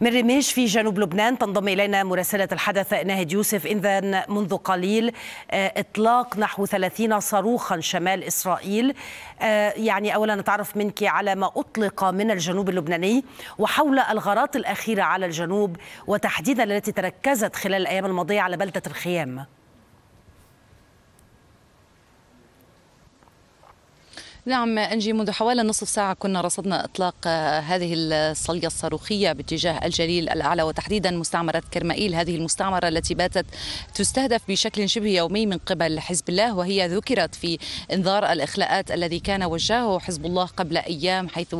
من رميش في جنوب لبنان تنضم إلينا مراسلة الحدث ناهد يوسف إذا منذ قليل آه، إطلاق نحو 30 صاروخا شمال إسرائيل آه، يعني أولا نتعرف منك على ما أطلق من الجنوب اللبناني وحول الغارات الأخيرة على الجنوب وتحديدا التي تركزت خلال الأيام الماضية على بلدة الخيام نعم أنجي منذ حوالي نصف ساعة كنا رصدنا إطلاق آه، هذه الصلية الصاروخية باتجاه الجليل الأعلى وتحديدا مستعمرة كرمائيل هذه المستعمرة التي باتت تستهدف بشكل شبه يومي من قبل حزب الله وهي ذكرت في إنذار الإخلاءات الذي كان وجهه حزب الله قبل أيام حيث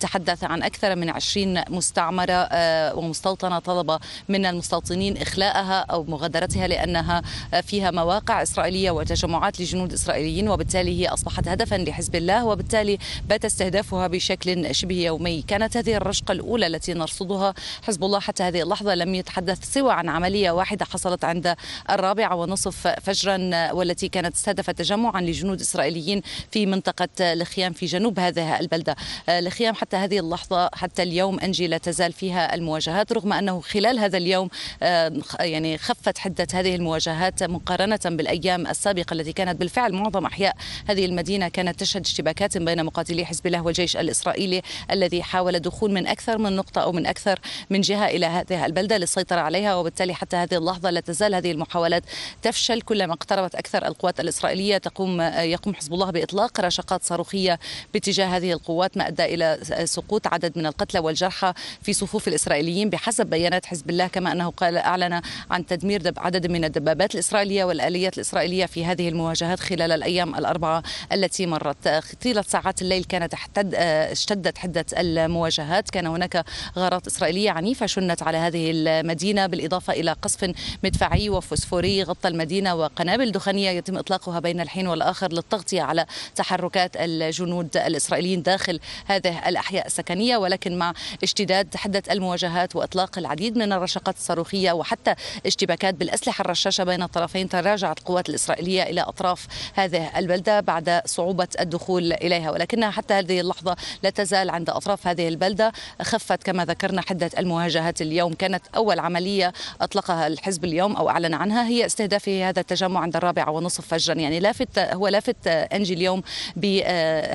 تحدث عن أكثر من 20 مستعمرة آه، ومستوطنة طلب من المستوطنين إخلاءها أو مغادرتها لأنها فيها مواقع إسرائيلية وتجمعات لجنود إسرائيليين وبالتالي هي أصبحت هدفا لحزب الله الله وبالتالي بات استهدافها بشكل شبه يومي كانت هذه الرشقة الأولى التي نرصدها حزب الله حتى هذه اللحظة لم يتحدث سوى عن عملية واحدة حصلت عند الرابعة ونصف فجرا والتي كانت استهدفت تجمعا لجنود إسرائيليين في منطقة لخيام في جنوب هذه البلدة لخيام حتى هذه اللحظة حتى اليوم أنجي لا تزال فيها المواجهات رغم أنه خلال هذا اليوم آه، يعني خفت حدة هذه المواجهات مقارنة بالأيام السابقة التي كانت بالفعل معظم أحياء هذه المدينة كانت تشهد اشتباكات بين مقاتلي حزب الله والجيش الإسرائيلي الذي حاول الدخول من أكثر من نقطة أو من أكثر من جهة إلى هذه البلدة للسيطرة عليها وبالتالي حتى هذه اللحظة لا تزال هذه المحاولات تفشل كلما اقتربت أكثر القوات الإسرائيلية تقوم يقوم حزب الله بإطلاق رشقات صاروخية باتجاه هذه القوات ما أدى إلى سقوط عدد من القتلى والجرحى في صفوف الإسرائيليين بحسب بيانات حزب الله كما أنه قال أعلن عن تدمير عدد من الدبابات الإسرائيلية والآليات الإسرائيلية في هذه المواجهات خلال الأيام الأربعة التي مرت طيلة ساعات الليل كانت احتد آه، اشتدت حدة المواجهات كان هناك غارات إسرائيلية عنيفة شنت على هذه المدينة بالإضافة إلى قصف مدفعي وفوسفوري غطى المدينة وقنابل دخانية يتم إطلاقها بين الحين والآخر للتغطية على تحركات الجنود الإسرائيليين داخل هذه الأحياء السكنية ولكن مع اشتداد حدة المواجهات وإطلاق العديد من الرشقات الصاروخية وحتى اشتباكات بالأسلحة الرشاشة بين الطرفين تراجعت القوات الإسرائيلية إلى أطراف هذه البلدة بعد صعوبة الدخول الوصول إليها ولكنها حتى هذه اللحظة لا تزال عند أطراف هذه البلدة خفت كما ذكرنا حدة المواجهات اليوم كانت أول عملية أطلقها الحزب اليوم أو أعلن عنها هي استهدافه هذا التجمع عند الرابعة ونصف فجرا يعني لافت هو لافت أنجي اليوم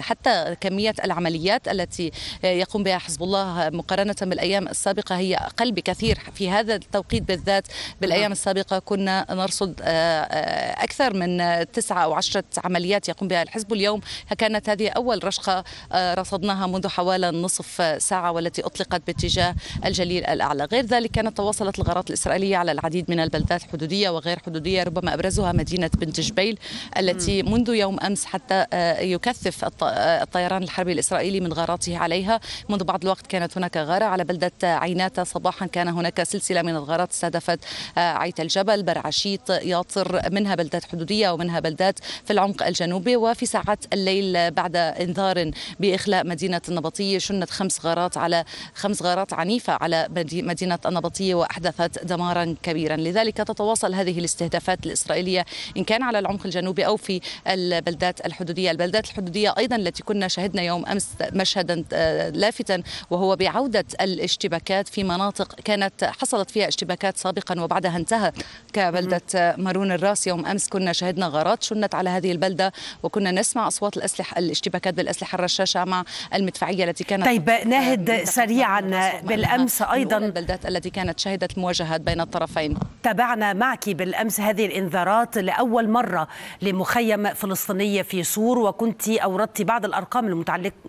حتى كمية العمليات التي يقوم بها حزب الله مقارنة بالأيام السابقة هي أقل بكثير في هذا التوقيت بالذات بالأيام نعم. السابقة كنا نرصد آه، آه، أكثر من تسعة أو عشرة عمليات يقوم بها الحزب اليوم كان كانت هذه أول رشقة آه، رصدناها منذ حوالي نصف ساعة والتي أطلقت باتجاه الجليل الأعلى غير ذلك كانت تواصلت الغارات الإسرائيلية على العديد من البلدات الحدودية وغير حدودية ربما أبرزها مدينة بنت جبيل التي منذ يوم أمس حتى آه، يكثف آه، الطيران الحربي الإسرائيلي من غاراته عليها منذ بعض الوقت كانت هناك غارة على بلدة عيناتا صباحا كان هناك سلسلة من الغارات استهدفت عيت الجبل برعشيط ياطر منها بلدات حدودية ومنها بلدات في العمق الجنوبي وفي ساعات الليل بعد انذار باخلاء مدينه النبطيه شنت خمس غارات على خمس غارات عنيفه على مدينه النبطيه واحدثت دمارا كبيرا لذلك تتواصل هذه الاستهدافات الاسرائيليه ان كان على العمق الجنوبي او في البلدات الحدوديه البلدات الحدوديه ايضا التي كنا شهدنا يوم امس مشهدا آه، لافتا وهو بعوده الاشتباكات في مناطق كانت حصلت فيها اشتباكات سابقا وبعدها انتهت كبلده مارون الراس يوم امس كنا شهدنا غارات شنت على هذه البلده وكنا نسمع اصوات الاسلحه الاسلحه الاشتباكات بالاسلحه الرشاشه مع المدفعيه التي كانت طيب ناهد سريعا بالامس ايضا البلدات التي كانت شهدت المواجهات بين الطرفين تابعنا معك بالامس هذه الانذارات لاول مره لمخيم فلسطينيه في سور وكنت اوردت بعض الارقام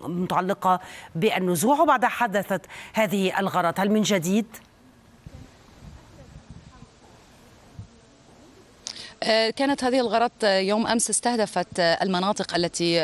المتعلقه بالنزوح وبعدها حدثت هذه الغارات هل من جديد آه، كانت هذه الغارات آه، يوم امس استهدفت آه، المناطق التي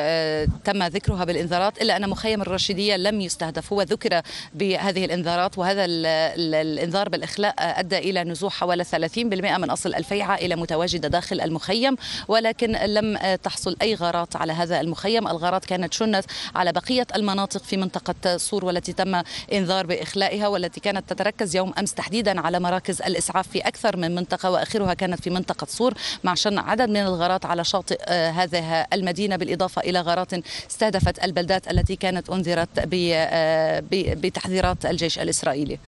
تم ذكرها بالانذارات الا ان مخيم الرشيديه لم يستهدف هو ذكر بهذه الانذارات وهذا الانذار بالاخلاء ادى الى نزوح حوالي 30% من اصل 2000 عائله متواجده داخل المخيم ولكن لم تحصل اي غارات على هذا المخيم الغارات كانت شنت على بقيه المناطق في منطقه صور والتي تم انذار باخلائها والتي كانت تتركز يوم امس تحديدا على مراكز الاسعاف في اكثر من منطقه واخرها كانت في منطقه سور مع شن عدد من الغارات على شاطئ آه، هذه المدينة بالإضافة إلى غارات استهدفت البلدات التي كانت أنذرت آه، بتحذيرات الجيش الإسرائيلي